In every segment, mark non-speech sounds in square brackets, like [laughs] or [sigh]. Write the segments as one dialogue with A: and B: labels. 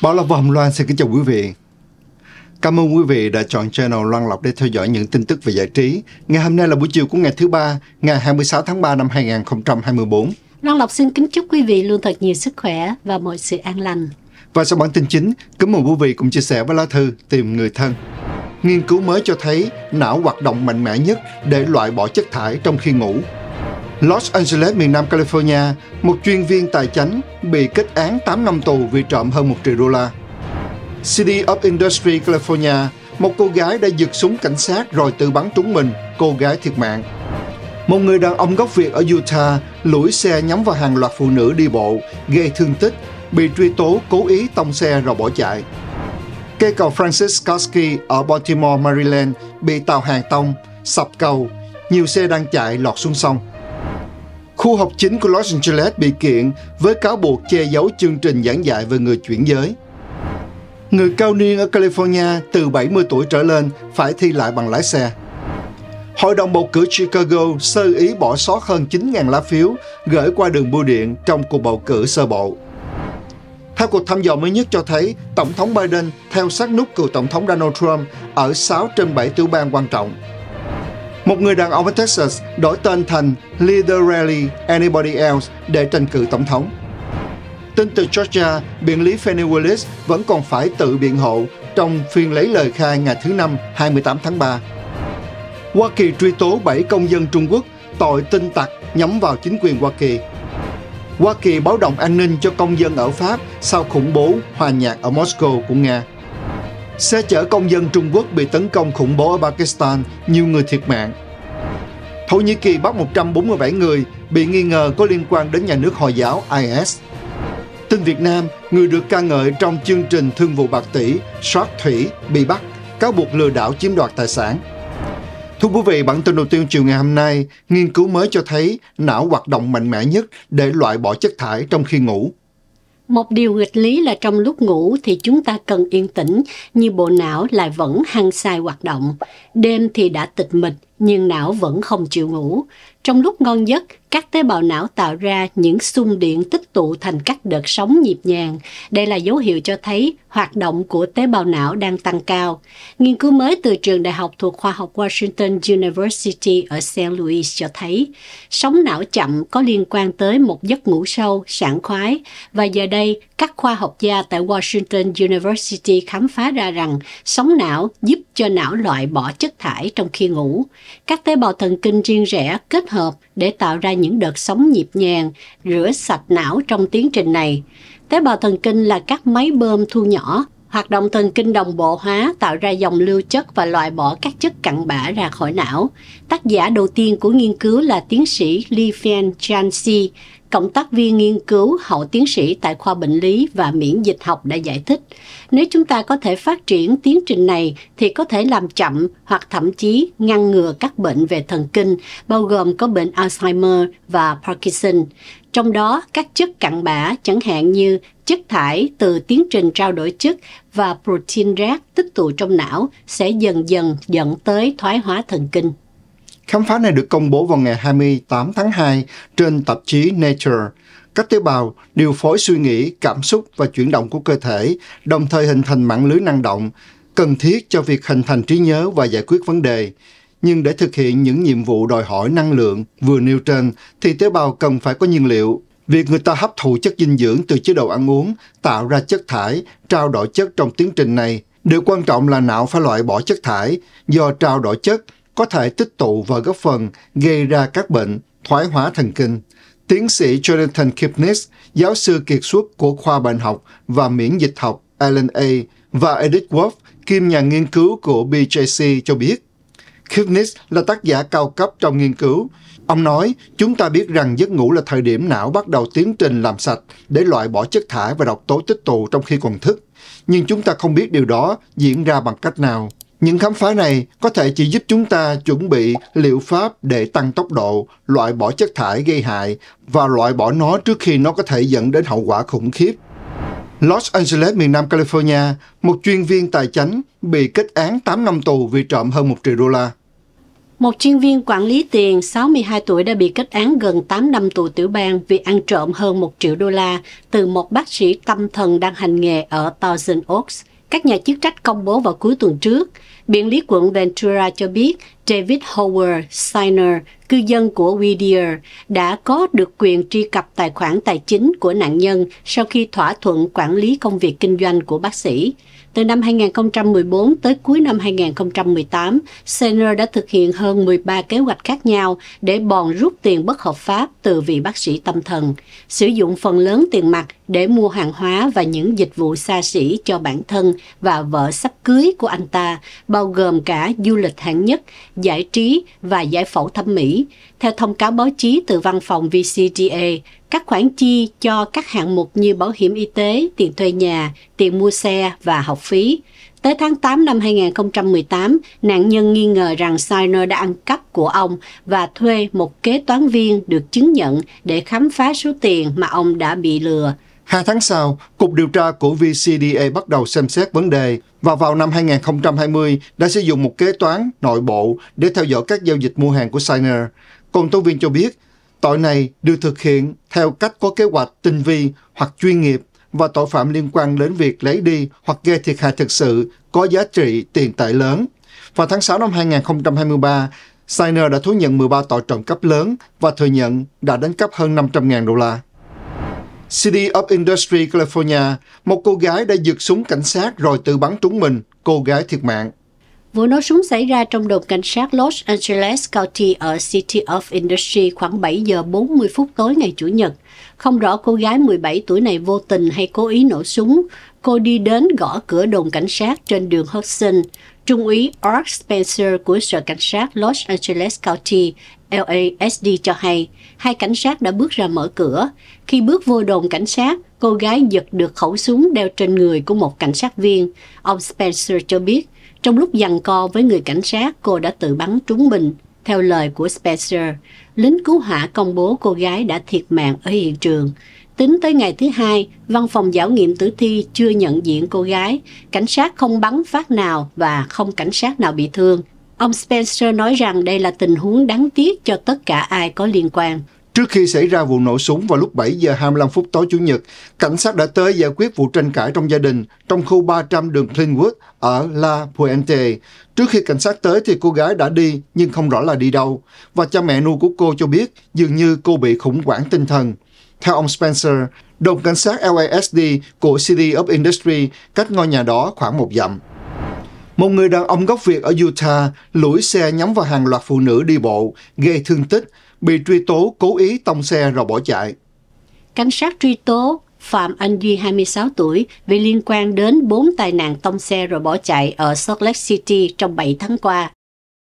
A: Bảo Lộc và Hồng Loan xin kính chào quý vị. Cảm ơn quý vị đã chọn channel Loan Lộc để theo dõi những tin tức về giải trí. Ngày hôm nay là buổi chiều của ngày thứ ba, ngày 26 tháng 3 năm 2024.
B: Loan Lộc xin kính chúc quý vị luôn thật nhiều sức khỏe và mọi sự
A: an lành. Và sau bản tin chính, kính mời quý vị cùng chia sẻ với lá thư tìm người thân. Nghiên cứu mới cho thấy não hoạt động mạnh mẽ nhất để loại bỏ chất thải trong khi ngủ. Los Angeles, miền Nam California, một chuyên viên tài chánh bị kết án 8 năm tù vì trộm hơn 1 triệu đô la. City of Industry, California, một cô gái đã giật súng cảnh sát rồi tự bắn trúng mình, cô gái thiệt mạng. Một người đàn ông gốc Việt ở Utah lủi xe nhắm vào hàng loạt phụ nữ đi bộ, gây thương tích, bị truy tố cố ý tông xe rồi bỏ chạy. Cây cầu Francis Koski ở Baltimore, Maryland bị tàu hàng tông, sập cầu, nhiều xe đang chạy lọt xuống sông. Khu học chính của Los Angeles bị kiện với cáo buộc che giấu chương trình giảng dạy về người chuyển giới. Người cao niên ở California từ 70 tuổi trở lên phải thi lại bằng lái xe. Hội đồng bầu cử Chicago sơ ý bỏ sót hơn 9.000 lá phiếu gửi qua đường bưu điện trong cuộc bầu cử sơ bộ. Theo cuộc thăm dò mới nhất cho thấy, Tổng thống Biden theo sát nút cựu Tổng thống Donald Trump ở 6 trên 7 tiểu bang quan trọng, một người đàn ông ở Texas đổi tên thành Literally Anybody Else để tranh cử tổng thống. Tin từ Georgia, biện lý Fannie Willis vẫn còn phải tự biện hộ trong phiên lấy lời khai ngày thứ Năm 28 tháng 3. Hoa Kỳ truy tố 7 công dân Trung Quốc tội tin tặc nhắm vào chính quyền Hoa Kỳ. Hoa Kỳ báo động an ninh cho công dân ở Pháp sau khủng bố hòa nhạc ở Moscow của Nga. Xe chở công dân Trung Quốc bị tấn công khủng bố ở Pakistan, nhiều người thiệt mạng. Thổ Nhĩ Kỳ bắt 147 người bị nghi ngờ có liên quan đến nhà nước Hồi giáo IS. Tin Việt Nam, người được ca ngợi trong chương trình Thương vụ Bạc Tỷ, Soát Thủy, bị bắt, cáo buộc lừa đảo chiếm đoạt tài sản. Thưa quý vị, bản tin đầu tiên chiều ngày hôm nay, nghiên cứu mới cho thấy não hoạt động mạnh mẽ nhất để loại bỏ chất thải trong khi ngủ.
B: Một điều nghịch lý là trong lúc ngủ thì chúng ta cần yên tĩnh, như bộ não lại vẫn hăng sai hoạt động. Đêm thì đã tịch mịch, nhưng não vẫn không chịu ngủ. Trong lúc ngon giấc, các tế bào não tạo ra những xung điện tích tụ thành các đợt sóng nhịp nhàng. Đây là dấu hiệu cho thấy hoạt động của tế bào não đang tăng cao. Nghiên cứu mới từ trường đại học thuộc khoa học Washington University ở St. Louis cho thấy sóng não chậm có liên quan tới một giấc ngủ sâu, sảng khoái. Và giờ đây, các khoa học gia tại Washington University khám phá ra rằng sóng não giúp cho não loại bỏ chất thải trong khi ngủ. Các tế bào thần kinh riêng rẽ kết hợp để tạo ra những đợt sóng nhịp nhàng, rửa sạch não trong tiến trình này. Tế bào thần kinh là các máy bơm thu nhỏ, hoạt động thần kinh đồng bộ hóa tạo ra dòng lưu chất và loại bỏ các chất cặn bã ra khỏi não. Tác giả đầu tiên của nghiên cứu là tiến sĩ Li Fian Chanxi, Cộng tác viên nghiên cứu hậu tiến sĩ tại khoa bệnh lý và miễn dịch học đã giải thích, nếu chúng ta có thể phát triển tiến trình này thì có thể làm chậm hoặc thậm chí ngăn ngừa các bệnh về thần kinh, bao gồm có bệnh Alzheimer và Parkinson. Trong đó, các chất cặn bã chẳng hạn như chất thải từ tiến trình trao đổi chất và protein rác tích tụ trong não sẽ dần dần dẫn tới thoái hóa thần kinh.
A: Khám phá này được công bố vào ngày 28 tháng 2 trên tạp chí Nature. Các tế bào điều phối suy nghĩ, cảm xúc và chuyển động của cơ thể, đồng thời hình thành mạng lưới năng động, cần thiết cho việc hình thành trí nhớ và giải quyết vấn đề. Nhưng để thực hiện những nhiệm vụ đòi hỏi năng lượng vừa nêu trên, thì tế bào cần phải có nhiên liệu. Việc người ta hấp thụ chất dinh dưỡng từ chế độ ăn uống, tạo ra chất thải, trao đổi chất trong tiến trình này Điều quan trọng là não phải loại bỏ chất thải. Do trao đổi chất có thể tích tụ và góp phần gây ra các bệnh thoái hóa thần kinh. Tiến sĩ Jonathan Kipnis, giáo sư kiệt xuất của khoa bệnh học và miễn dịch học Alan A. và Edith Wolf, kim nhà nghiên cứu của BJC cho biết. Kipnis là tác giả cao cấp trong nghiên cứu. Ông nói, chúng ta biết rằng giấc ngủ là thời điểm não bắt đầu tiến trình làm sạch để loại bỏ chất thải và độc tố tích tụ trong khi còn thức. Nhưng chúng ta không biết điều đó diễn ra bằng cách nào. Những khám phá này có thể chỉ giúp chúng ta chuẩn bị liệu pháp để tăng tốc độ, loại bỏ chất thải gây hại và loại bỏ nó trước khi nó có thể dẫn đến hậu quả khủng khiếp. Los Angeles, miền Nam California, một chuyên viên tài chính bị kết án 8 năm tù vì trộm hơn 1 triệu đô la.
B: Một chuyên viên quản lý tiền 62 tuổi đã bị kết án gần 8 năm tù tiểu bang vì ăn trộm hơn 1 triệu đô la từ một bác sĩ tâm thần đang hành nghề ở Thousand Oaks, các nhà chức trách công bố vào cuối tuần trước, biện lý quận Ventura cho biết David Howard Steiner, cư dân của Whittier, đã có được quyền truy cập tài khoản tài chính của nạn nhân sau khi thỏa thuận quản lý công việc kinh doanh của bác sĩ. Từ năm 2014 tới cuối năm 2018, Senior đã thực hiện hơn 13 kế hoạch khác nhau để bòn rút tiền bất hợp pháp từ vị bác sĩ tâm thần, sử dụng phần lớn tiền mặt để mua hàng hóa và những dịch vụ xa xỉ cho bản thân và vợ sắp cưới của anh ta, bao gồm cả du lịch hạng nhất, giải trí và giải phẫu thẩm mỹ. Theo thông cáo báo chí từ văn phòng VCTA, các khoản chi cho các hạng mục như bảo hiểm y tế, tiền thuê nhà, tiền mua xe và học phí. Tới tháng 8 năm 2018, nạn nhân nghi ngờ rằng Steiner đã ăn cắp của ông và thuê một kế toán viên được chứng nhận để khám phá số tiền mà ông đã bị lừa.
A: Hai tháng sau, Cục điều tra của VCDA bắt đầu xem xét vấn đề và vào năm 2020 đã sử dụng một kế toán nội bộ để theo dõi các giao dịch mua hàng của Steiner. Công tố viên cho biết Tội này được thực hiện theo cách có kế hoạch tinh vi hoặc chuyên nghiệp và tội phạm liên quan đến việc lấy đi hoặc gây thiệt hại thực sự có giá trị tiền tệ lớn. Vào tháng 6 năm 2023, signer đã thú nhận 13 tội trộm cắp lớn và thừa nhận đã đánh cắp hơn 500.000 đô la. City of Industry, California, một cô gái đã giựt súng cảnh sát rồi tự bắn trúng mình, cô gái thiệt mạng. Vụ nổ
B: súng xảy ra trong đồn cảnh sát Los Angeles County ở City of Industry khoảng 7 giờ 40 phút tối ngày Chủ nhật. Không rõ cô gái 17 tuổi này vô tình hay cố ý nổ súng. Cô đi đến gõ cửa đồn cảnh sát trên đường Hudson. Trung úy Art Spencer của Sở Cảnh sát Los Angeles County LASD cho hay, hai cảnh sát đã bước ra mở cửa. Khi bước vô đồn cảnh sát, cô gái giật được khẩu súng đeo trên người của một cảnh sát viên. Ông Spencer cho biết, trong lúc giằng co với người cảnh sát, cô đã tự bắn trúng mình. Theo lời của Spencer, lính cứu hỏa công bố cô gái đã thiệt mạng ở hiện trường. Tính tới ngày thứ hai, văn phòng giảo nghiệm tử thi chưa nhận diện cô gái, cảnh sát không bắn phát nào và không cảnh sát nào bị thương. Ông Spencer nói rằng đây là tình huống đáng tiếc cho tất cả ai có liên quan.
A: Trước khi xảy ra vụ nổ súng vào lúc 7 giờ 25 phút tối Chủ nhật, cảnh sát đã tới giải quyết vụ tranh cãi trong gia đình trong khu 300 đường Clintwood ở La Puente. Trước khi cảnh sát tới thì cô gái đã đi nhưng không rõ là đi đâu. Và cha mẹ nuôi của cô cho biết dường như cô bị khủng hoảng tinh thần. Theo ông Spencer, đồng cảnh sát LASD của City of Industry cách ngôi nhà đó khoảng một dặm. Một người đàn ông gốc Việt ở Utah lủi xe nhắm vào hàng loạt phụ nữ đi bộ, gây thương tích bị truy tố cố ý tông xe rồi bỏ chạy.
B: Cảnh sát truy tố Phạm Anh Duy 26 tuổi vì liên quan đến 4 tai nạn tông xe rồi bỏ chạy ở Salt Lake City trong 7 tháng qua.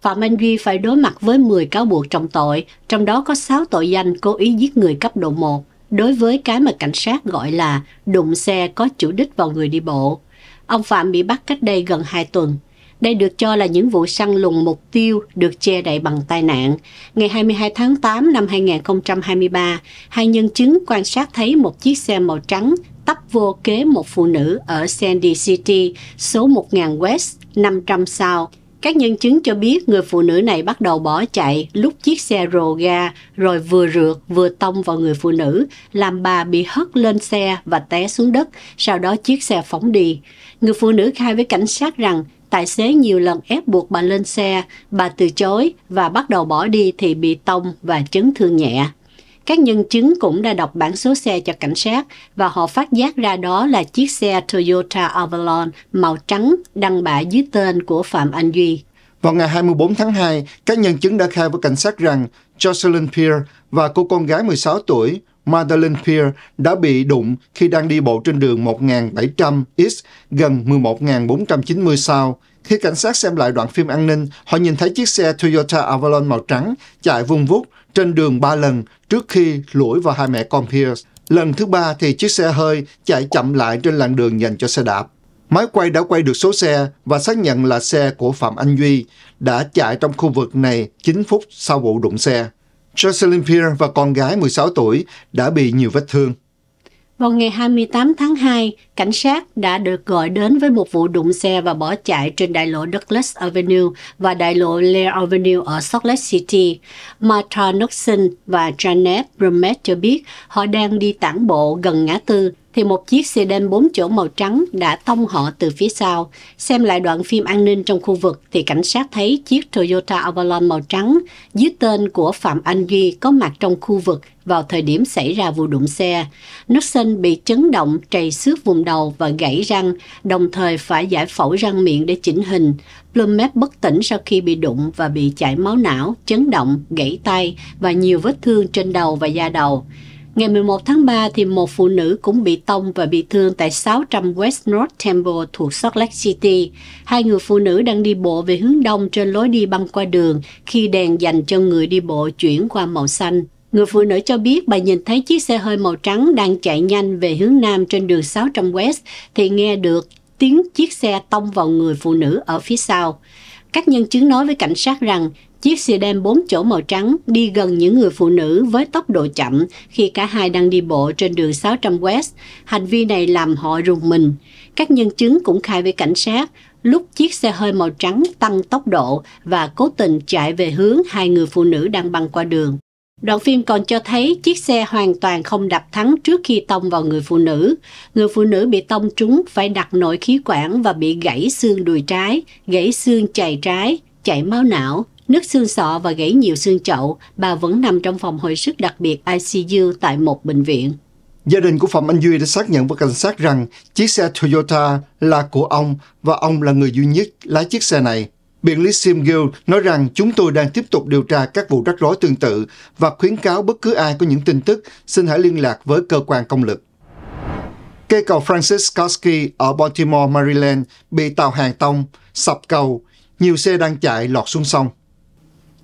B: Phạm Anh Duy phải đối mặt với 10 cáo buộc trọng tội, trong đó có 6 tội danh cố ý giết người cấp độ 1 đối với cái mà cảnh sát gọi là đụng xe có chủ đích vào người đi bộ. Ông Phạm bị bắt cách đây gần 2 tuần. Đây được cho là những vụ săn lùng mục tiêu được che đậy bằng tai nạn. Ngày 22 tháng 8 năm 2023, hai nhân chứng quan sát thấy một chiếc xe màu trắng tấp vô kế một phụ nữ ở Sandy City, số 1000 West, 500 sao Các nhân chứng cho biết người phụ nữ này bắt đầu bỏ chạy lúc chiếc xe rồ ga rồi vừa rượt vừa tông vào người phụ nữ, làm bà bị hất lên xe và té xuống đất, sau đó chiếc xe phóng đi. Người phụ nữ khai với cảnh sát rằng Tài xế nhiều lần ép buộc bà lên xe, bà từ chối và bắt đầu bỏ đi thì bị tông và chấn thương nhẹ. Các nhân chứng cũng đã đọc bản số xe cho cảnh sát và họ phát giác ra đó là chiếc xe Toyota Avalon màu trắng đăng bạ dưới tên của Phạm Anh Duy.
A: Vào ngày 24 tháng 2, các nhân chứng đã khai với cảnh sát rằng Jocelyn Pierre và cô con gái 16 tuổi Madeleine Pierre đã bị đụng khi đang đi bộ trên đường 1700X gần 11.490 sao. Khi cảnh sát xem lại đoạn phim an ninh, họ nhìn thấy chiếc xe Toyota Avalon màu trắng chạy vung vút trên đường ba lần trước khi lủi vào hai mẹ con Pierce. Lần thứ ba thì chiếc xe hơi chạy chậm lại trên làn đường dành cho xe đạp. Máy quay đã quay được số xe và xác nhận là xe của Phạm Anh Duy đã chạy trong khu vực này 9 phút sau vụ đụng xe. Jocelyn Pierre và con gái 16 tuổi đã bị nhiều vết thương.
B: Vào ngày 28 tháng 2, Cảnh sát đã được gọi đến với một vụ đụng xe và bỏ chạy trên đại lộ Douglas Avenue và đại lộ Lair Avenue ở Salt Lake City. Martha Nixon và Janet Brumet cho biết họ đang đi tản bộ gần ngã tư thì một chiếc xe đen 4 chỗ màu trắng đã tông họ từ phía sau. Xem lại đoạn phim an ninh trong khu vực thì cảnh sát thấy chiếc Toyota Avalon màu trắng dưới tên của Phạm Anh Duy có mặt trong khu vực vào thời điểm xảy ra vụ đụng xe. Nixon bị chấn động trầy xước vùng đầu và gãy răng, đồng thời phải giải phẫu răng miệng để chỉnh hình. Plumet bất tỉnh sau khi bị đụng và bị chảy máu não, chấn động, gãy tay và nhiều vết thương trên đầu và da đầu. Ngày 11 tháng 3 thì một phụ nữ cũng bị tông và bị thương tại 600 West North Temple thuộc Salt Lake City. Hai người phụ nữ đang đi bộ về hướng đông trên lối đi băng qua đường khi đèn dành cho người đi bộ chuyển qua màu xanh. Người phụ nữ cho biết bà nhìn thấy chiếc xe hơi màu trắng đang chạy nhanh về hướng nam trên đường 600 West thì nghe được tiếng chiếc xe tông vào người phụ nữ ở phía sau. Các nhân chứng nói với cảnh sát rằng chiếc xe đen 4 chỗ màu trắng đi gần những người phụ nữ với tốc độ chậm khi cả hai đang đi bộ trên đường 600 West. Hành vi này làm họ rùng mình. Các nhân chứng cũng khai với cảnh sát lúc chiếc xe hơi màu trắng tăng tốc độ và cố tình chạy về hướng hai người phụ nữ đang băng qua đường. Đoạn phim còn cho thấy chiếc xe hoàn toàn không đập thắng trước khi tông vào người phụ nữ. Người phụ nữ bị tông trúng phải đặt nội khí quản và bị gãy xương đùi trái, gãy xương chày trái, chảy máu não, nứt xương sọ và gãy nhiều xương chậu. Bà vẫn nằm trong phòng hồi sức đặc biệt ICU tại một bệnh viện.
A: Gia đình của Phạm Anh Duy đã xác nhận với cảnh sát rằng chiếc xe Toyota là của ông và ông là người duy nhất lái chiếc xe này. Biện lý Sim nói rằng chúng tôi đang tiếp tục điều tra các vụ rắc rối tương tự và khuyến cáo bất cứ ai có những tin tức xin hãy liên lạc với cơ quan công lực. Cây cầu Francis Koski ở Baltimore, Maryland bị tàu hàng tông, sập cầu, nhiều xe đang chạy lọt xuống sông.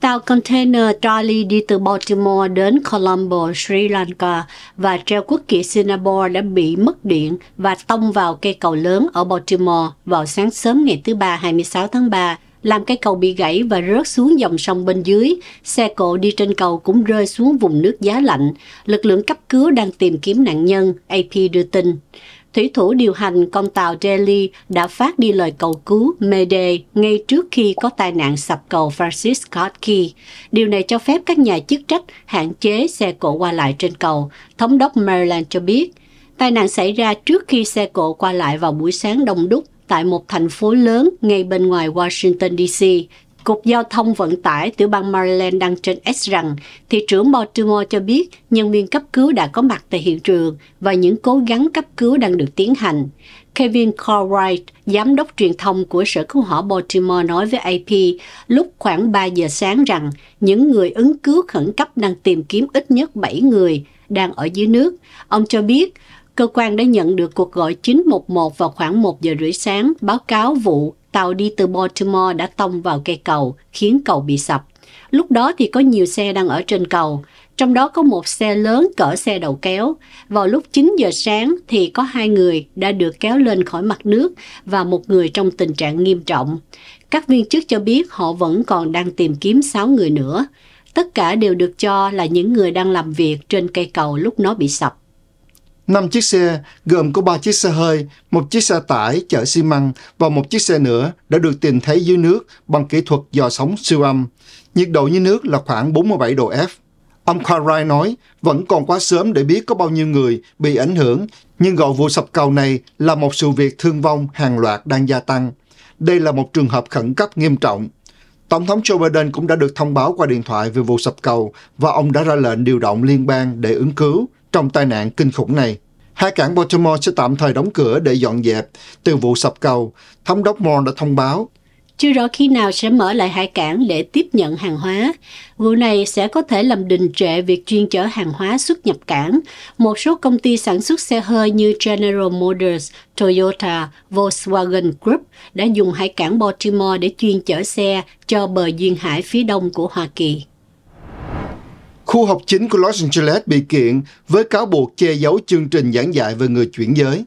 B: Tàu container trolley đi từ Baltimore đến Colombo, Sri Lanka và treo quốc kỳ Singapore đã bị mất điện và tông vào cây cầu lớn ở Baltimore vào sáng sớm ngày thứ Ba 26 tháng 3 làm cây cầu bị gãy và rớt xuống dòng sông bên dưới. Xe cộ đi trên cầu cũng rơi xuống vùng nước giá lạnh. Lực lượng cấp cứu đang tìm kiếm nạn nhân, AP đưa tin. Thủy thủ điều hành con tàu Delhi đã phát đi lời cầu cứu Mayday ngay trước khi có tai nạn sập cầu Francis Scott Key. Điều này cho phép các nhà chức trách hạn chế xe cộ qua lại trên cầu, Thống đốc Maryland cho biết. Tai nạn xảy ra trước khi xe cộ qua lại vào buổi sáng đông đúc tại một thành phố lớn ngay bên ngoài Washington DC. Cục Giao thông Vận tải tiểu bang Maryland đăng trên X rằng thị trưởng Baltimore cho biết nhân viên cấp cứu đã có mặt tại hiện trường và những cố gắng cấp cứu đang được tiến hành. Kevin Cartwright, giám đốc truyền thông của Sở Cứu hỏa Baltimore nói với AP lúc khoảng 3 giờ sáng rằng những người ứng cứu khẩn cấp đang tìm kiếm ít nhất 7 người đang ở dưới nước. Ông cho biết Cơ quan đã nhận được cuộc gọi 911 vào khoảng 1 giờ rưỡi sáng báo cáo vụ tàu đi từ Baltimore đã tông vào cây cầu, khiến cầu bị sập. Lúc đó thì có nhiều xe đang ở trên cầu, trong đó có một xe lớn cỡ xe đầu kéo. Vào lúc 9 giờ sáng thì có hai người đã được kéo lên khỏi mặt nước và một người trong tình trạng nghiêm trọng. Các viên chức cho biết họ vẫn còn đang tìm kiếm 6 người nữa. Tất cả đều được cho là những người đang làm việc trên cây cầu lúc nó bị sập.
A: 5 chiếc xe gồm có 3 chiếc xe hơi, một chiếc xe tải chở xi măng và một chiếc xe nữa đã được tìm thấy dưới nước bằng kỹ thuật dò sóng siêu âm. Nhiệt độ dưới nước là khoảng 47 độ F. Ông Karai nói vẫn còn quá sớm để biết có bao nhiêu người bị ảnh hưởng, nhưng gọi vụ sập cầu này là một sự việc thương vong hàng loạt đang gia tăng. Đây là một trường hợp khẩn cấp nghiêm trọng. Tổng thống Joe Biden cũng đã được thông báo qua điện thoại về vụ sập cầu và ông đã ra lệnh điều động liên bang để ứng cứu. Trong tai nạn kinh khủng này, hai cảng Baltimore sẽ tạm thời đóng cửa để dọn dẹp. Từ vụ sập cầu, thống đốc Moore đã thông báo
B: chưa rõ khi nào sẽ mở lại hải cảng để tiếp nhận hàng hóa. Vụ này sẽ có thể làm đình trệ việc chuyên chở hàng hóa xuất nhập cảng. Một số công ty sản xuất xe hơi như General Motors, Toyota, Volkswagen Group đã dùng hải cảng Baltimore để chuyên chở xe cho bờ duyên hải phía đông của Hoa Kỳ.
A: Khu học chính của Los Angeles bị kiện với cáo buộc che giấu chương trình giảng dạy về người chuyển giới.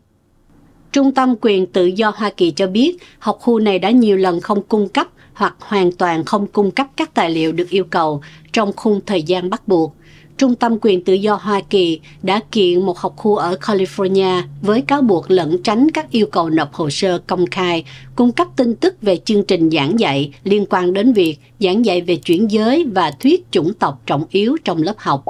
B: Trung tâm quyền tự do Hoa Kỳ cho biết học khu này đã nhiều lần không cung cấp hoặc hoàn toàn không cung cấp các tài liệu được yêu cầu trong khung thời gian bắt buộc. Trung tâm quyền tự do Hoa Kỳ đã kiện một học khu ở California với cáo buộc lẩn tránh các yêu cầu nộp hồ sơ công khai, cung cấp tin tức về chương trình giảng dạy liên quan đến việc giảng dạy về chuyển giới và thuyết chủng tộc trọng yếu trong lớp học.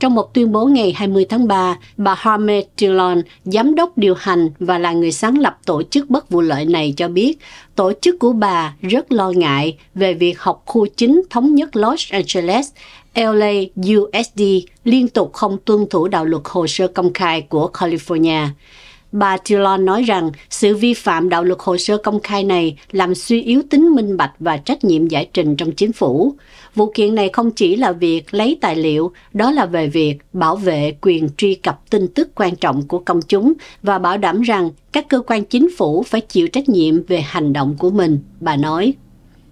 B: Trong một tuyên bố ngày 20 tháng 3, bà Hamed Dillon, giám đốc điều hành và là người sáng lập tổ chức bất vụ lợi này cho biết, tổ chức của bà rất lo ngại về việc học khu chính thống nhất Los Angeles LA USD liên tục không tuân thủ đạo luật hồ sơ công khai của California. Bà Tillon nói rằng sự vi phạm đạo luật hồ sơ công khai này làm suy yếu tính minh bạch và trách nhiệm giải trình trong chính phủ. Vụ kiện này không chỉ là việc lấy tài liệu, đó là về việc bảo vệ quyền truy cập tin tức quan trọng của công chúng và bảo đảm rằng các cơ quan chính phủ phải chịu trách nhiệm về hành động của mình, bà nói.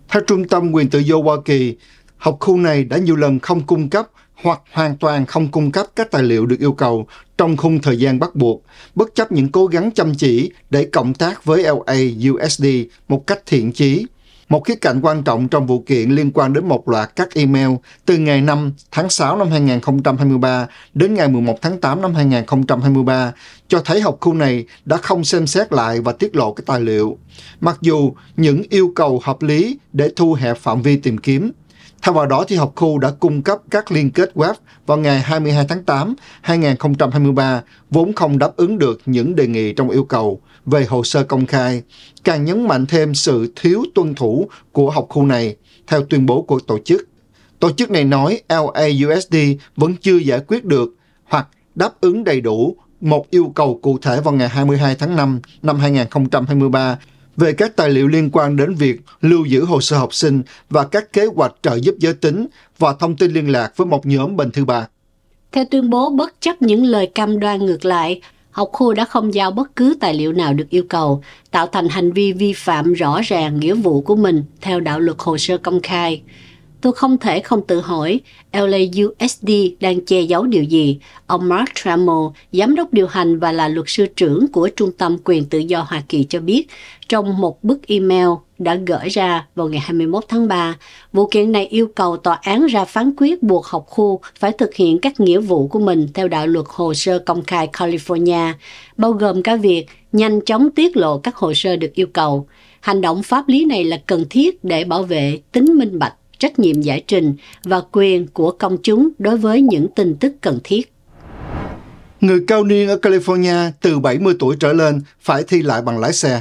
A: Theo Trung tâm Quyền Tự do Hoa Kỳ, học khu này đã nhiều lần không cung cấp hoặc hoàn toàn không cung cấp các tài liệu được yêu cầu trong khung thời gian bắt buộc, bất chấp những cố gắng chăm chỉ để cộng tác với LAUSD một cách thiện chí. Một khía cạnh quan trọng trong vụ kiện liên quan đến một loạt các email từ ngày 5 tháng 6 năm 2023 đến ngày 11 tháng 8 năm 2023 cho thấy học khu này đã không xem xét lại và tiết lộ các tài liệu, mặc dù những yêu cầu hợp lý để thu hẹp phạm vi tìm kiếm. Thay vào đó thì học khu đã cung cấp các liên kết web vào ngày 22 tháng 8, 2023 vốn không đáp ứng được những đề nghị trong yêu cầu về hồ sơ công khai, càng nhấn mạnh thêm sự thiếu tuân thủ của học khu này theo tuyên bố của tổ chức. Tổ chức này nói LAUSD vẫn chưa giải quyết được hoặc đáp ứng đầy đủ một yêu cầu cụ thể vào ngày 22 tháng 5 năm 2023 về các tài liệu liên quan đến việc lưu giữ hồ sơ học sinh và các kế hoạch trợ giúp giới tính và thông tin liên lạc với một nhóm bên thứ ba.
B: Theo tuyên bố, bất chấp những lời cam đoan ngược lại, học khu đã không giao bất cứ tài liệu nào được yêu cầu, tạo thành hành vi vi phạm rõ ràng nghĩa vụ của mình theo đạo luật hồ sơ công khai. Tôi không thể không tự hỏi LAUSD đang che giấu điều gì. Ông Mark Trammell, giám đốc điều hành và là luật sư trưởng của Trung tâm Quyền Tự do Hoa Kỳ cho biết, trong một bức email đã gửi ra vào ngày 21 tháng 3, vụ kiện này yêu cầu tòa án ra phán quyết buộc học khu phải thực hiện các nghĩa vụ của mình theo đạo luật hồ sơ công khai California, bao gồm cả việc nhanh chóng tiết lộ các hồ sơ được yêu cầu. Hành động pháp lý này là cần thiết để bảo vệ tính minh bạch trách nhiệm giải trình và quyền của công chúng đối với những tin tức cần
A: thiết. Người cao niên ở California từ 70 tuổi trở lên phải thi lại bằng lái xe.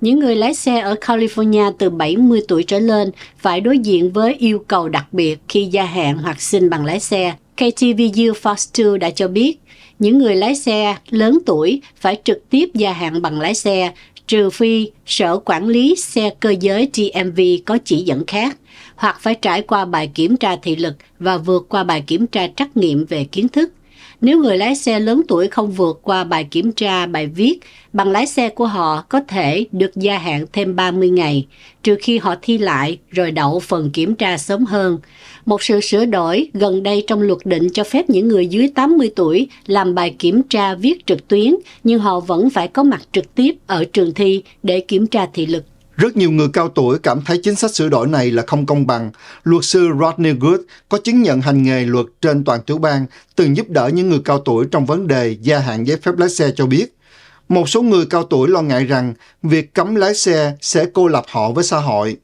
B: Những người lái xe ở California từ 70 tuổi trở lên phải đối diện với yêu cầu đặc biệt khi gia hạn hoặc xin bằng lái xe. KTVU Fox 2 đã cho biết, những người lái xe lớn tuổi phải trực tiếp gia hạn bằng lái xe trừ phi Sở Quản lý xe cơ giới TMV có chỉ dẫn khác, hoặc phải trải qua bài kiểm tra thị lực và vượt qua bài kiểm tra trắc nghiệm về kiến thức. Nếu người lái xe lớn tuổi không vượt qua bài kiểm tra bài viết, bằng lái xe của họ có thể được gia hạn thêm 30 ngày, trừ khi họ thi lại rồi đậu phần kiểm tra sớm hơn. Một sự sửa đổi gần đây trong luật định cho phép những người dưới 80 tuổi làm bài kiểm tra viết trực tuyến, nhưng họ vẫn phải có mặt trực tiếp ở trường thi để kiểm tra thị lực.
A: Rất nhiều người cao tuổi cảm thấy chính sách sửa đổi này là không công bằng. Luật sư Rodney Good có chứng nhận hành nghề luật trên toàn tiểu bang, từng giúp đỡ những người cao tuổi trong vấn đề gia hạn giấy phép lái xe cho biết. Một số người cao tuổi lo ngại rằng việc cấm lái xe sẽ cô lập họ với xã hội.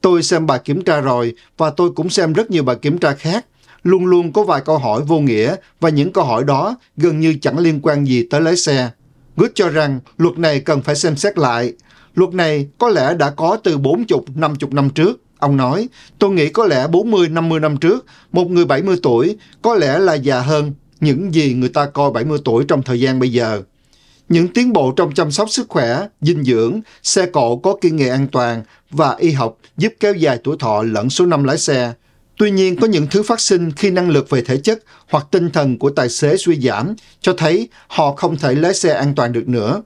A: Tôi xem bài kiểm tra rồi và tôi cũng xem rất nhiều bài kiểm tra khác. Luôn luôn có vài câu hỏi vô nghĩa và những câu hỏi đó gần như chẳng liên quan gì tới lái xe. Good cho rằng luật này cần phải xem xét lại. Luật này có lẽ đã có từ 40, 50 năm trước. Ông nói, tôi nghĩ có lẽ 40, 50 năm trước, một người 70 tuổi có lẽ là già hơn những gì người ta coi 70 tuổi trong thời gian bây giờ. Những tiến bộ trong chăm sóc sức khỏe, dinh dưỡng, xe cộ có kỹ nghệ an toàn và y học giúp kéo dài tuổi thọ lẫn số năm lái xe. Tuy nhiên, có những thứ phát sinh khi năng lực về thể chất hoặc tinh thần của tài xế suy giảm, cho thấy họ không thể lái xe an toàn được nữa.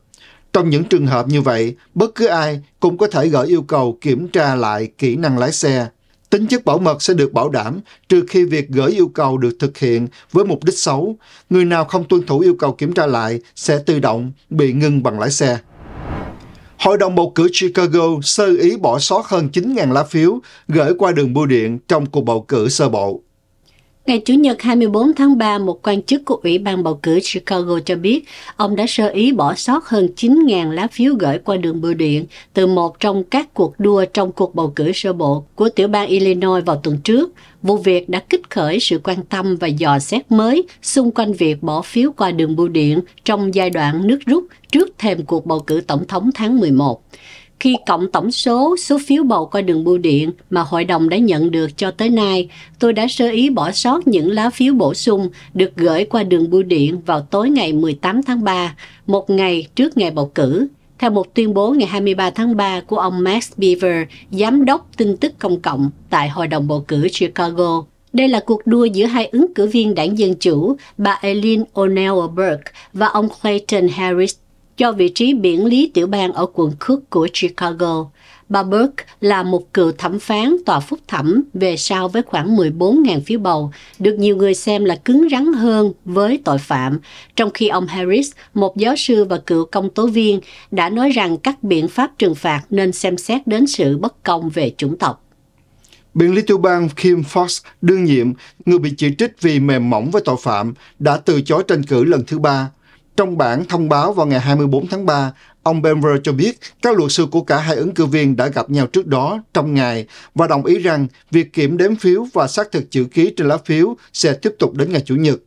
A: Trong những trường hợp như vậy, bất cứ ai cũng có thể gửi yêu cầu kiểm tra lại kỹ năng lái xe. Tính chất bảo mật sẽ được bảo đảm trừ khi việc gửi yêu cầu được thực hiện với mục đích xấu. Người nào không tuân thủ yêu cầu kiểm tra lại sẽ tự động bị ngưng bằng lái xe. Hội đồng bầu cử Chicago sơ ý bỏ sót hơn 9.000 lá phiếu gửi qua đường bưu điện trong cuộc bầu cử sơ bộ.
B: Ngày Chủ nhật 24 tháng 3, một quan chức của Ủy ban bầu cử Chicago cho biết ông đã sơ ý bỏ sót hơn 9.000 lá phiếu gửi qua đường bưu điện từ một trong các cuộc đua trong cuộc bầu cử sơ bộ của tiểu bang Illinois vào tuần trước. Vụ việc đã kích khởi sự quan tâm và dò xét mới xung quanh việc bỏ phiếu qua đường bưu điện trong giai đoạn nước rút trước thềm cuộc bầu cử tổng thống tháng 11 khi cộng tổng số số phiếu bầu qua đường bưu điện mà hội đồng đã nhận được cho tới nay, tôi đã sơ ý bỏ sót những lá phiếu bổ sung được gửi qua đường bưu điện vào tối ngày 18 tháng 3, một ngày trước ngày bầu cử. Theo một tuyên bố ngày 23 tháng 3 của ông Max Beaver, giám đốc tin tức công cộng tại Hội đồng bầu cử Chicago, đây là cuộc đua giữa hai ứng cử viên đảng Dân Chủ, bà Eileen O'Neill Burke và ông Clayton Harris do vị trí biển lý tiểu bang ở quận Cook của Chicago. Bà Burke là một cựu thẩm phán tòa phúc thẩm về sau với khoảng 14.000 phiếu bầu, được nhiều người xem là cứng rắn hơn với tội phạm, trong khi ông Harris, một giáo sư và cựu công tố viên, đã nói rằng các biện pháp trừng phạt nên xem xét đến sự bất công về chủng tộc.
A: Biên lý tiểu bang Kim Fox đương nhiệm, người bị chỉ trích vì mềm mỏng với tội phạm, đã từ chối tranh cử lần thứ ba. Trong bản thông báo vào ngày 24 tháng 3, ông Benver cho biết các luật sư của cả hai ứng cử viên đã gặp nhau trước đó trong ngày và đồng ý rằng việc kiểm đếm phiếu và xác thực chữ ký trên lá phiếu sẽ tiếp tục đến ngày Chủ nhật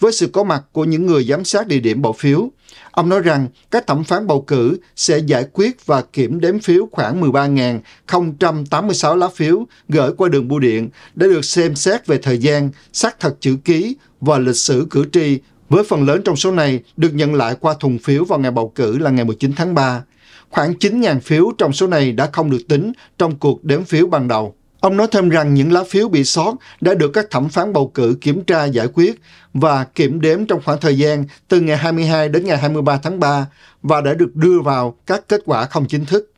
A: với sự có mặt của những người giám sát địa điểm bỏ phiếu. Ông nói rằng các thẩm phán bầu cử sẽ giải quyết và kiểm đếm phiếu khoảng 13.086 lá phiếu gửi qua đường bưu điện để được xem xét về thời gian, xác thật chữ ký và lịch sử cử tri với phần lớn trong số này được nhận lại qua thùng phiếu vào ngày bầu cử là ngày 19 tháng 3. Khoảng 9.000 phiếu trong số này đã không được tính trong cuộc đếm phiếu ban đầu. Ông nói thêm rằng những lá phiếu bị sót đã được các thẩm phán bầu cử kiểm tra giải quyết và kiểm đếm trong khoảng thời gian từ ngày 22 đến ngày 23 tháng 3 và đã được đưa vào các kết quả không chính thức.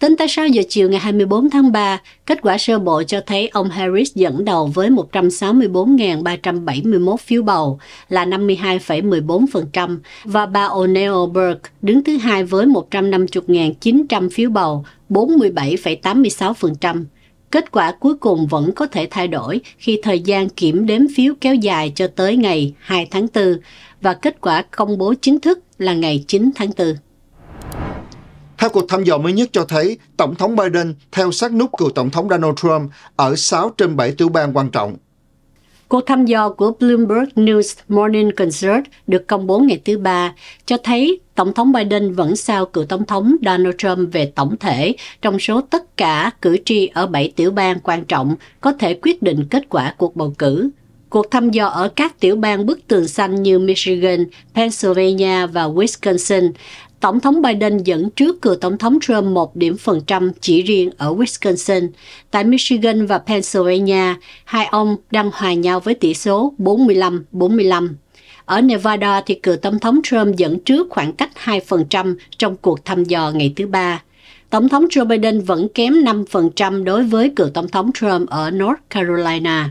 B: Tính tới 6 giờ chiều ngày 24 tháng 3, kết quả sơ bộ cho thấy ông Harris dẫn đầu với 164.371 phiếu bầu là 52,14% và bà O'Neill Burke đứng thứ hai với 150.900 phiếu bầu 47,86%. Kết quả cuối cùng vẫn có thể thay đổi khi thời gian kiểm đếm phiếu kéo dài cho tới ngày 2 tháng 4 và kết quả công bố chính thức là ngày 9 tháng 4.
A: Theo cuộc thăm dò mới nhất cho thấy, Tổng thống Biden theo sát nút cựu Tổng thống Donald Trump ở 6 trên 7 tiểu bang quan trọng.
B: Cuộc thăm dò của Bloomberg News Morning Consult được công bố ngày thứ Ba cho thấy Tổng thống Biden vẫn sao cựu Tổng thống Donald Trump về tổng thể trong số tất cả cử tri ở 7 tiểu bang quan trọng có thể quyết định kết quả cuộc bầu cử. Cuộc thăm dò ở các tiểu bang bức tường xanh như Michigan, Pennsylvania và Wisconsin Tổng thống Biden dẫn trước cựu Tổng thống Trump một điểm phần trăm chỉ riêng ở Wisconsin. Tại Michigan và Pennsylvania, hai ông đang hòa nhau với tỷ số 45-45. Ở Nevada thì cựu Tổng thống Trump dẫn trước khoảng cách 2% trong cuộc thăm dò ngày thứ Ba. Tổng thống Joe Biden vẫn kém 5% đối với cựu Tổng thống Trump ở North Carolina.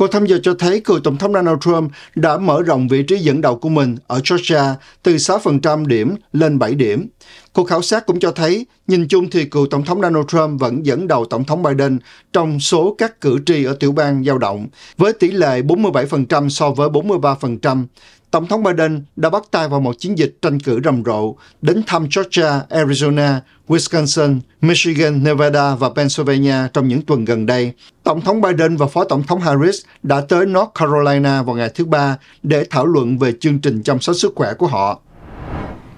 A: Cuộc thăm dò cho thấy cựu Tổng thống Donald Trump đã mở rộng vị trí dẫn đầu của mình ở Georgia từ 6% điểm lên 7 điểm. Cuộc khảo sát cũng cho thấy, nhìn chung thì cựu Tổng thống Donald Trump vẫn dẫn đầu Tổng thống Biden trong số các cử tri ở tiểu bang dao động, với tỷ lệ 47% so với 43%. Tổng thống Biden đã bắt tay vào một chiến dịch tranh cử rầm rộ đến thăm Georgia, Arizona, Wisconsin, Michigan, Nevada và Pennsylvania trong những tuần gần đây. Tổng thống Biden và Phó Tổng thống Harris đã tới North Carolina vào ngày thứ Ba để thảo luận về chương trình chăm sóc sức khỏe của họ.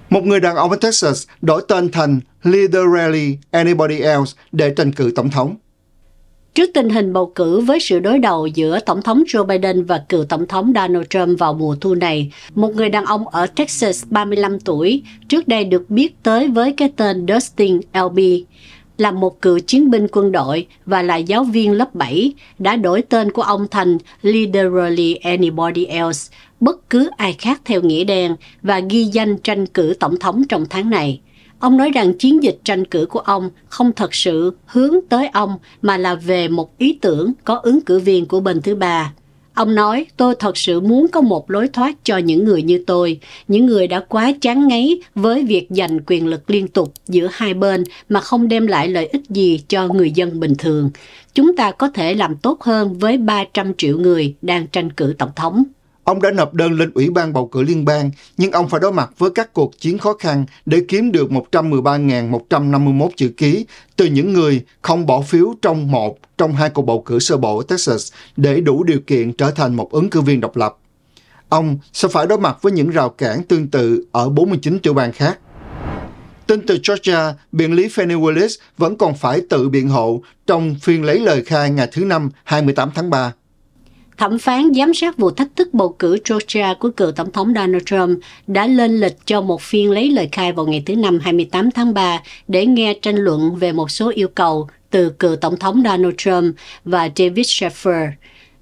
A: Một người đàn ông ở Texas đổi tên thành Leader Rally Anybody Else để tranh cử tổng thống.
B: Trước tình hình bầu cử với sự đối đầu giữa Tổng thống Joe Biden và cựu Tổng thống Donald Trump vào mùa thu này, một người đàn ông ở Texas 35 tuổi, trước đây được biết tới với cái tên Dustin LB, là một cựu chiến binh quân đội và là giáo viên lớp 7, đã đổi tên của ông thành Literally Anybody Else, bất cứ ai khác theo nghĩa đen, và ghi danh tranh cử Tổng thống trong tháng này. Ông nói rằng chiến dịch tranh cử của ông không thật sự hướng tới ông mà là về một ý tưởng có ứng cử viên của bên thứ ba. Ông nói, tôi thật sự muốn có một lối thoát cho những người như tôi, những người đã quá chán ngấy với việc giành quyền lực liên tục giữa hai bên mà không đem lại lợi ích gì cho người dân bình thường. Chúng
A: ta có thể làm tốt hơn với 300 triệu người đang tranh cử tổng thống. Ông đã nộp đơn lên Ủy ban bầu cử liên bang, nhưng ông phải đối mặt với các cuộc chiến khó khăn để kiếm được 113.151 chữ ký từ những người không bỏ phiếu trong một trong hai cuộc bầu cử sơ bộ ở Texas để đủ điều kiện trở thành một ứng cử viên độc lập. Ông sẽ phải đối mặt với những rào cản tương tự ở 49 tiểu bang khác. Tin từ Georgia, biện lý Fannie Willis vẫn còn phải tự biện hộ trong phiên lấy lời khai ngày thứ Năm 28 tháng 3.
B: Thẩm phán giám sát vụ thách thức bầu cử Georgia của cựu tổng thống Donald Trump đã lên lịch cho một phiên lấy lời khai vào ngày thứ Năm 28 tháng 3 để nghe tranh luận về một số yêu cầu từ cựu tổng thống Donald Trump và David Sheffer.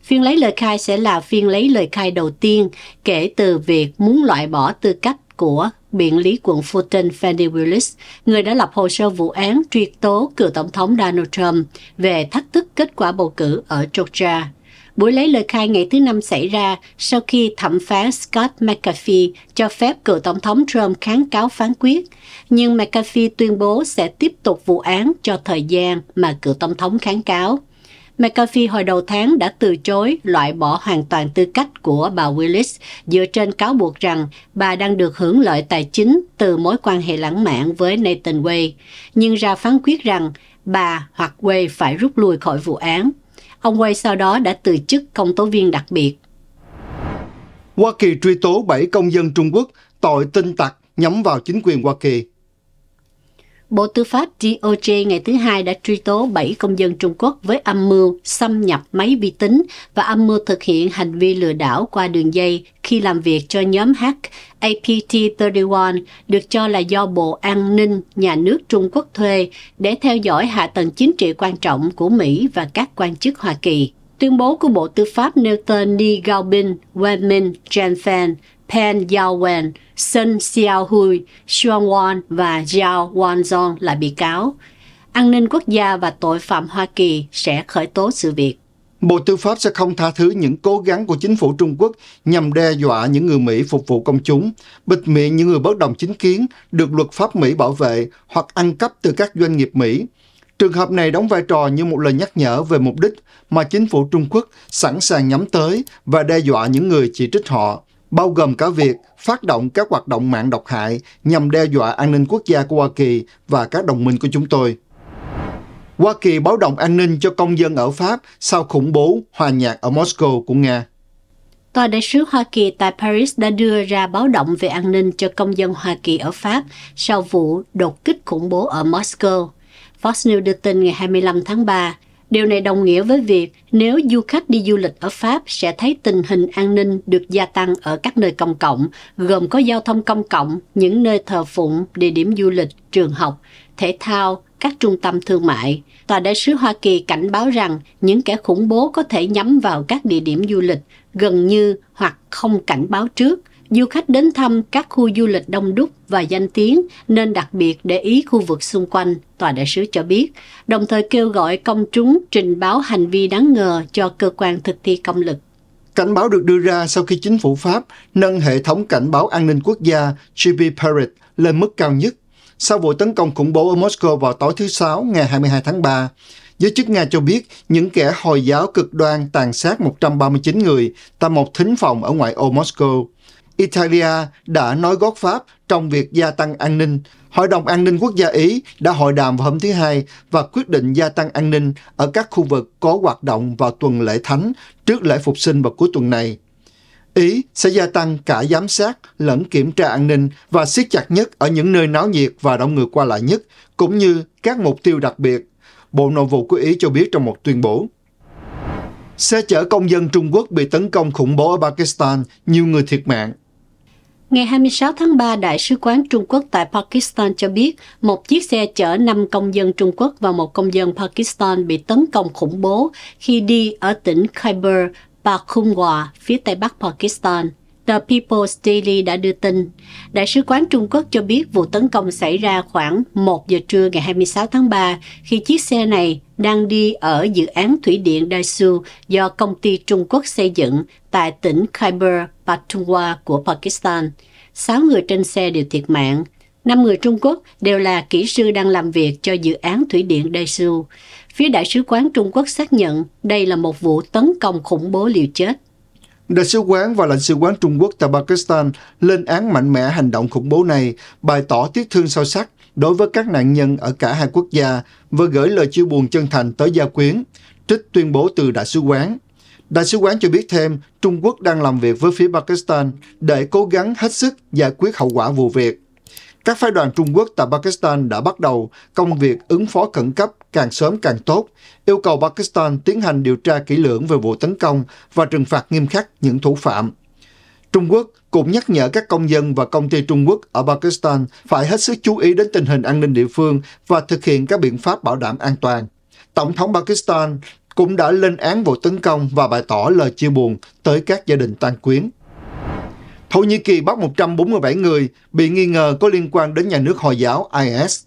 B: Phiên lấy lời khai sẽ là phiên lấy lời khai đầu tiên kể từ việc muốn loại bỏ tư cách của biện lý quận Fulton Fannie Willis, người đã lập hồ sơ vụ án truy tố cựu tổng thống Donald Trump về thách thức kết quả bầu cử ở Georgia. Buổi lấy lời khai ngày thứ Năm xảy ra sau khi thẩm phán Scott McAfee cho phép cựu Tổng thống Trump kháng cáo phán quyết, nhưng McAfee tuyên bố sẽ tiếp tục vụ án cho thời gian mà cựu Tổng thống kháng cáo. McAfee hồi đầu tháng đã từ chối loại bỏ hoàn toàn tư cách của bà Willis dựa trên cáo buộc rằng bà đang được hưởng lợi tài chính từ mối quan hệ lãng mạn với Nathan Way, nhưng ra phán quyết rằng bà hoặc Way phải rút lui khỏi vụ án. Ông Quay sau đó đã từ chức công tố viên đặc biệt.
A: Hoa Kỳ truy tố 7 công dân Trung Quốc tội tin tặc nhắm vào chính quyền Hoa Kỳ.
B: Bộ Tư pháp DOJ ngày thứ Hai đã truy tố 7 công dân Trung Quốc với âm mưu xâm nhập máy vi tính và âm mưu thực hiện hành vi lừa đảo qua đường dây khi làm việc cho nhóm hack APT31 được cho là do Bộ An ninh Nhà nước Trung Quốc thuê để theo dõi hạ tầng chính trị quan trọng của Mỹ và các quan chức Hoa Kỳ. Tuyên bố của Bộ Tư pháp nêu tên Ni Gaobin, Wei Min, Jan Fan Pen Yaowen, Sun Xiaohui, Xuan Wan và Zhao Wanzong là bị cáo. An ninh quốc gia và tội phạm Hoa Kỳ sẽ khởi
A: tố sự việc. Bộ Tư pháp sẽ không tha thứ những cố gắng của chính phủ Trung Quốc nhằm đe dọa những người Mỹ phục vụ công chúng, bịt miệng những người bất đồng chính kiến được luật pháp Mỹ bảo vệ hoặc ăn cắp từ các doanh nghiệp Mỹ. Trường hợp này đóng vai trò như một lời nhắc nhở về mục đích mà chính phủ Trung Quốc sẵn sàng nhắm tới và đe dọa những người chỉ trích họ bao gồm cả việc phát động các hoạt động mạng độc hại nhằm đe dọa an ninh quốc gia của Hoa Kỳ và các đồng minh của chúng tôi. Hoa Kỳ báo động an ninh cho công dân ở Pháp sau khủng bố hòa nhạc ở Moscow của Nga.
B: Tòa đại sứ Hoa Kỳ tại Paris đã đưa ra báo động về an ninh cho công dân Hoa Kỳ ở Pháp sau vụ đột kích khủng bố ở Moscow. Fox News đưa tin ngày 25 tháng 3, Điều này đồng nghĩa với việc nếu du khách đi du lịch ở Pháp sẽ thấy tình hình an ninh được gia tăng ở các nơi công cộng, gồm có giao thông công cộng, những nơi thờ phụng, địa điểm du lịch, trường học, thể thao, các trung tâm thương mại. Tòa đại sứ Hoa Kỳ cảnh báo rằng những kẻ khủng bố có thể nhắm vào các địa điểm du lịch gần như hoặc không cảnh báo trước Du khách đến thăm các khu du lịch đông đúc và danh tiếng nên đặc biệt để ý khu vực xung quanh, tòa đại sứ cho biết, đồng thời kêu gọi công chúng trình báo hành vi đáng ngờ cho cơ quan thực thi công lực.
A: Cảnh báo được đưa ra sau khi chính phủ Pháp nâng hệ thống cảnh báo an ninh quốc gia GPPARIS lên mức cao nhất sau vụ tấn công khủng bố ở Moscow vào tối thứ Sáu ngày 22 tháng 3. Giới chức Nga cho biết những kẻ Hồi giáo cực đoan tàn sát 139 người tại một thính phòng ở ngoại ô Moscow. Italia đã nói gót Pháp trong việc gia tăng an ninh. Hội đồng An ninh Quốc gia Ý đã hội đàm vào hôm thứ Hai và quyết định gia tăng an ninh ở các khu vực có hoạt động vào tuần lễ thánh trước lễ phục sinh vào cuối tuần này. Ý sẽ gia tăng cả giám sát lẫn kiểm tra an ninh và siết chặt nhất ở những nơi náo nhiệt và đông người qua lại nhất, cũng như các mục tiêu đặc biệt, Bộ Nội vụ của Ý cho biết trong một tuyên bố. Xe chở công dân Trung Quốc bị tấn công khủng bố ở Pakistan, nhiều người thiệt mạng.
B: Ngày 26 tháng 3, Đại sứ quán Trung Quốc tại Pakistan cho biết một chiếc xe chở 5 công dân Trung Quốc và một công dân Pakistan bị tấn công khủng bố khi đi ở tỉnh Khyber Pakhtunkhwa, phía tây bắc Pakistan. The People's Daily đã đưa tin, Đại sứ quán Trung Quốc cho biết vụ tấn công xảy ra khoảng 1 giờ trưa ngày 26 tháng 3 khi chiếc xe này đang đi ở dự án thủy điện Daisu do công ty Trung Quốc xây dựng tại tỉnh Khyber Pakhtunkhwa của Pakistan. Sáu người trên xe đều thiệt mạng, Năm người Trung Quốc đều là kỹ sư đang làm việc cho dự án thủy điện Daesu. Phía Đại sứ quán Trung Quốc xác nhận đây là một vụ tấn công khủng bố liều chết.
A: Đại sứ quán và lãnh sứ quán Trung Quốc tại Pakistan lên án mạnh mẽ hành động khủng bố này, bày tỏ tiếc thương sâu sắc đối với các nạn nhân ở cả hai quốc gia và gửi lời chia buồn chân thành tới gia quyến, trích tuyên bố từ Đại sứ quán. Đại sứ quán cho biết thêm, Trung Quốc đang làm việc với phía Pakistan để cố gắng hết sức giải quyết hậu quả vụ việc. Các phái đoàn Trung Quốc tại Pakistan đã bắt đầu công việc ứng phó khẩn cấp càng sớm càng tốt, yêu cầu Pakistan tiến hành điều tra kỹ lưỡng về vụ tấn công và trừng phạt nghiêm khắc những thủ phạm. Trung Quốc cũng nhắc nhở các công dân và công ty Trung Quốc ở Pakistan phải hết sức chú ý đến tình hình an ninh địa phương và thực hiện các biện pháp bảo đảm an toàn. Tổng thống Pakistan cũng đã lên án vụ tấn công và bày tỏ lời chia buồn tới các gia đình tan quyến. Thổ Nhĩ Kỳ bắt 147 người bị nghi ngờ có liên quan đến nhà nước Hồi giáo IS.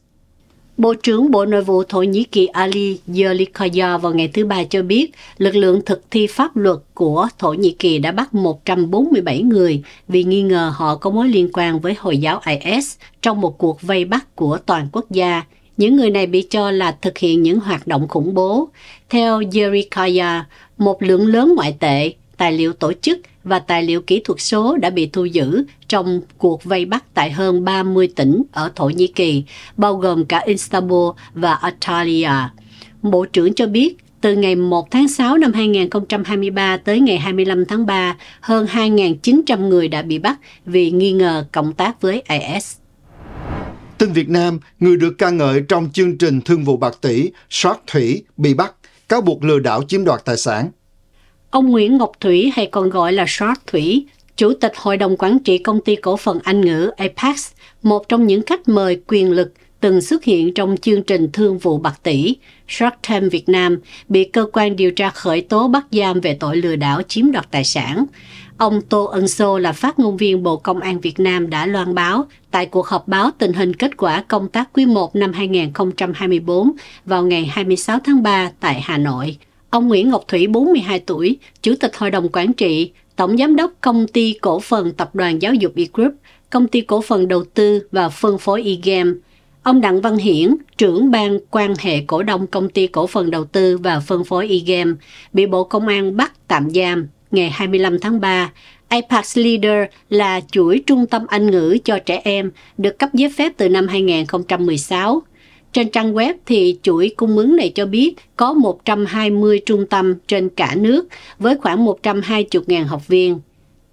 B: Bộ trưởng Bộ Nội vụ Thổ Nhĩ Kỳ Ali Yerlikaya vào ngày thứ Ba cho biết lực lượng thực thi pháp luật của Thổ Nhĩ Kỳ đã bắt 147 người vì nghi ngờ họ có mối liên quan với Hồi giáo IS trong một cuộc vây bắt của toàn quốc gia. Những người này bị cho là thực hiện những hoạt động khủng bố. Theo Yerlikaya, một lượng lớn ngoại tệ, tài liệu tổ chức – và tài liệu kỹ thuật số đã bị thu giữ trong cuộc vây bắt tại hơn 30 tỉnh ở Thổ Nhĩ Kỳ, bao gồm cả Istanbul và Antalya. Bộ trưởng cho biết, từ ngày 1 tháng 6 năm 2023 tới ngày 25 tháng 3, hơn 2.900 người đã bị bắt vì nghi ngờ cộng tác với IS.
A: Tin Việt Nam, người được ca ngợi trong chương trình Thương vụ Bạc Tỷ, Soát Thủy, bị bắt, cáo buộc lừa đảo chiếm đoạt tài sản.
B: Ông Nguyễn Ngọc Thủy hay còn gọi là Shark Thủy, Chủ tịch Hội đồng Quản trị Công ty Cổ phần Anh ngữ Apex, một trong những khách mời quyền lực từng xuất hiện trong chương trình Thương vụ Bạc Tỷ, Shark Tank Việt Nam, bị cơ quan điều tra khởi tố bắt giam về tội lừa đảo chiếm đoạt tài sản. Ông Tô Ân Sô là phát ngôn viên Bộ Công an Việt Nam đã loan báo tại cuộc họp báo tình hình kết quả công tác quý 1 năm 2024 vào ngày 26 tháng 3 tại Hà Nội. Ông Nguyễn Ngọc Thủy 42 tuổi, Chủ tịch Hội đồng Quản trị, Tổng Giám đốc Công ty Cổ phần Tập đoàn Giáo dục Egroup, Công ty Cổ phần Đầu tư và Phân phối Egame. Ông Đặng Văn Hiển, trưởng ban quan hệ cổ đông Công ty Cổ phần Đầu tư và Phân phối Egame, bị Bộ Công an bắt tạm giam ngày 25 tháng 3. Apex Leader là chuỗi trung tâm Anh ngữ cho trẻ em được cấp giấy phép từ năm 2016. Trên trang web thì chuỗi cung ứng này cho biết có 120 trung tâm trên cả nước với khoảng 120.000 học viên.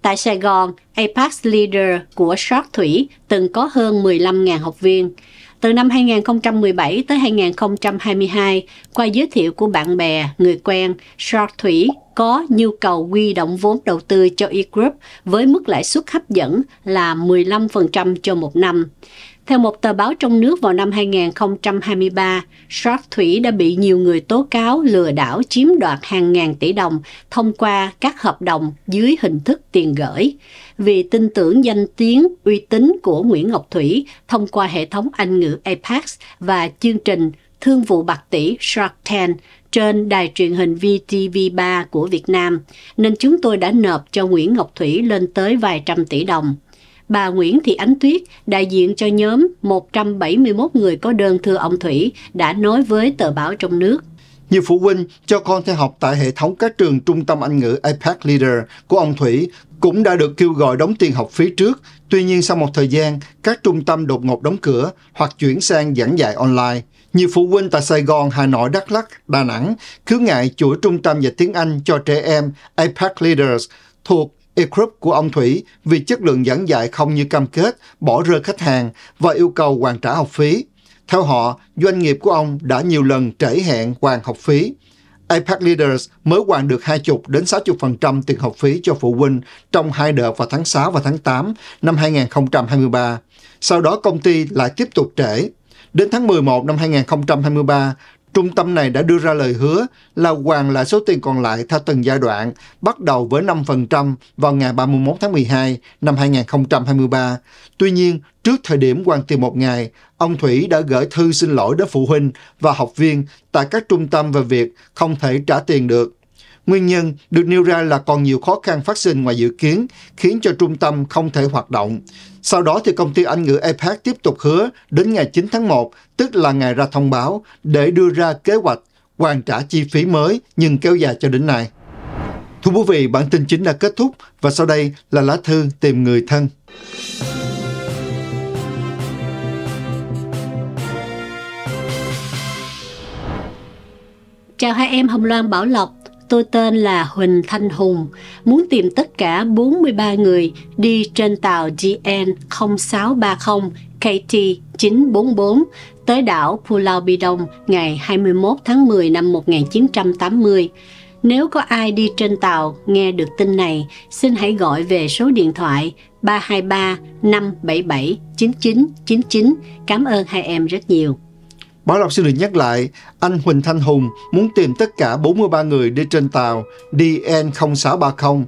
B: Tại Sài Gòn, Apex Leader của Shark Thủy từng có hơn 15.000 học viên. Từ năm 2017 tới 2022, qua giới thiệu của bạn bè, người quen, Shark Thủy có nhu cầu huy động vốn đầu tư cho e-group với mức lãi suất hấp dẫn là 15% cho một năm. Theo một tờ báo trong nước vào năm 2023, Shark Thủy đã bị nhiều người tố cáo lừa đảo chiếm đoạt hàng ngàn tỷ đồng thông qua các hợp đồng dưới hình thức tiền gửi. Vì tin tưởng danh tiếng uy tín của Nguyễn Ngọc Thủy thông qua hệ thống Anh ngữ Apex và chương trình Thương vụ bạc tỷ Shark Tank trên đài truyền hình VTV3 của Việt Nam, nên chúng tôi đã nộp cho Nguyễn Ngọc Thủy lên tới vài trăm tỷ đồng bà Nguyễn Thị Ánh Tuyết, đại diện cho nhóm 171 người có đơn thư ông Thủy, đã nói với tờ báo trong nước.
A: Nhiều phụ huynh cho con theo học tại hệ thống các trường trung tâm Anh ngữ APEC Leader của ông Thủy cũng đã được kêu gọi đóng tiền học phí trước. Tuy nhiên sau một thời gian, các trung tâm đột ngột đóng cửa hoặc chuyển sang giảng dạy online. Nhiều phụ huynh tại Sài Gòn, Hà Nội, Đắk Lắk, Đà Nẵng khiếu ngại chuỗi trung tâm dạy tiếng Anh cho trẻ em APEC Leaders thuộc E-Group của ông Thủy vì chất lượng giảng dạy không như cam kết, bỏ rơi khách hàng và yêu cầu hoàn trả học phí. Theo họ, doanh nghiệp của ông đã nhiều lần trễ hẹn hoàn học phí. APEC Leaders mới hoàn được 20 đến 60% tiền học phí cho phụ huynh trong hai đợt vào tháng 6 và tháng 8 năm 2023. Sau đó công ty lại tiếp tục trễ. Đến tháng 11 năm 2023, Trung tâm này đã đưa ra lời hứa là hoàn lại số tiền còn lại theo từng giai đoạn, bắt đầu với 5% vào ngày 31 tháng 12 năm 2023. Tuy nhiên, trước thời điểm hoàn tiền một ngày, ông Thủy đã gửi thư xin lỗi đến phụ huynh và học viên tại các trung tâm về việc không thể trả tiền được. Nguyên nhân được nêu ra là còn nhiều khó khăn phát sinh ngoài dự kiến, khiến cho trung tâm không thể hoạt động. Sau đó thì công ty Anh ngữ APEC tiếp tục hứa đến ngày 9 tháng 1, tức là ngày ra thông báo, để đưa ra kế hoạch hoàn trả chi phí mới nhưng kéo dài cho đến nay. Thưa quý vị, bản tin chính đã kết thúc và sau đây là lá thư tìm người thân.
B: Chào hai em Hồng Loan Bảo Lộc tôi tên là Huỳnh Thanh Hùng, muốn tìm tất cả 43 người đi trên tàu GN 0630 KT944 tới đảo Pulau Bidong ngày 21 tháng 10 năm 1980. Nếu có ai đi trên tàu nghe được tin này, xin hãy gọi về số điện thoại 323 577 9999. Cảm ơn hai em rất
A: nhiều. Bảo đọc xin được nhắc lại, anh Huỳnh Thanh Hùng muốn tìm tất cả 43 người đi trên tàu DN0630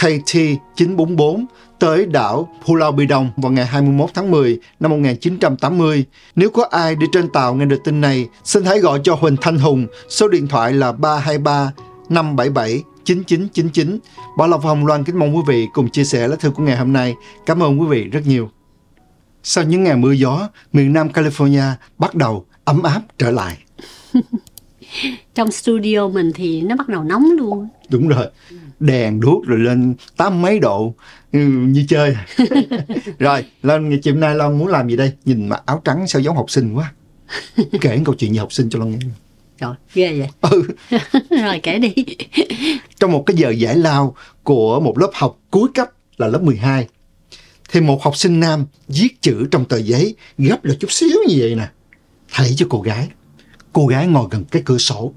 A: KT944 tới đảo Pulau Bidong vào ngày 21 tháng 10 năm 1980. Nếu có ai đi trên tàu nghe được tin này, xin hãy gọi cho Huỳnh Thanh Hùng, số điện thoại là 323 577 9999. Bảo Lộc và Hồng Loan kính mong quý vị cùng chia sẻ lá thư của ngày hôm nay. Cảm ơn quý vị rất nhiều. Sau những ngày mưa gió, miền Nam California bắt đầu ấm áp trở lại
B: [laughs] trong studio mình thì nó bắt đầu nóng luôn
A: đúng rồi đèn đuốc rồi lên tám mấy độ ừ, như chơi [laughs] [laughs] rồi lon chiều nay long muốn làm gì đây nhìn mà áo trắng sao giống học sinh quá kể câu chuyện về học sinh cho long nghe
B: rồi ghê vậy ừ. rồi kể đi
A: trong một cái giờ giải lao của một lớp học cuối cấp là lớp 12 thì một học sinh nam viết chữ trong tờ giấy gấp là chút xíu như vậy nè hãy cho cô gái. Cô gái ngồi gần cái cửa sổ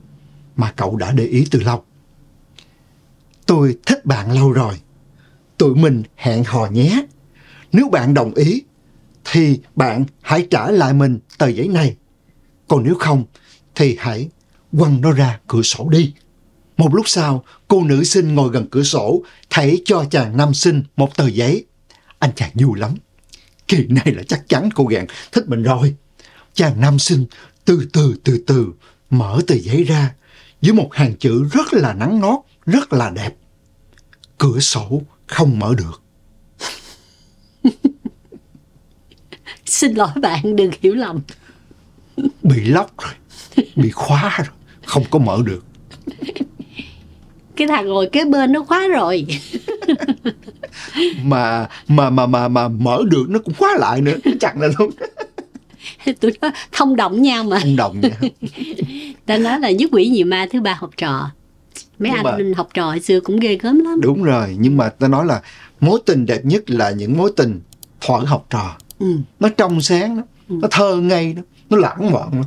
A: mà cậu đã để ý từ lâu. Tôi thích bạn lâu rồi. Tụi mình hẹn hò nhé. Nếu bạn đồng ý thì bạn hãy trả lại mình tờ giấy này. Còn nếu không thì hãy quăng nó ra cửa sổ đi. Một lúc sau, cô nữ sinh ngồi gần cửa sổ thảy cho chàng nam sinh một tờ giấy. Anh chàng vui lắm. Kỳ này là chắc chắn cô gạn thích mình rồi. Chàng nam sinh từ từ từ từ mở tờ giấy ra với một hàng chữ rất là nắng nót, rất là đẹp. Cửa sổ không mở được.
B: [laughs] Xin lỗi bạn đừng hiểu lầm.
A: [laughs] Bị lóc rồi, bị khóa rồi, không có mở được.
B: [laughs] Cái thằng ngồi kế bên nó khóa rồi.
A: mà mà mà mà mà mở được nó cũng khóa lại nữa, chặn là luôn. [laughs] tụi nó thông đồng nhau mà thông động
B: [laughs] ta nói là nhất quỷ nhị ma thứ ba học trò mấy nhưng anh mà, học trò xưa cũng ghê gớm lắm đúng
A: rồi nhưng mà ta nói là mối tình đẹp nhất là những mối tình thuở học trò ừ. nó trong sáng đó, ừ. nó thơ ngây đó nó lãng mạn đó.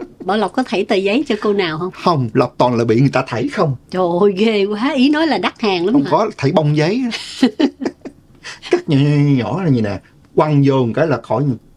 B: [laughs] Bảo Lộc có thảy tờ giấy cho cô nào không?
A: Không, Lộc toàn là bị người ta thảy không.
B: Trời ơi, ghê quá, ý nói là đắt hàng lắm Không hả? có,
A: thảy bông giấy. Cắt nhỏ, nhỏ, như nè, quăng vô một cái là khỏi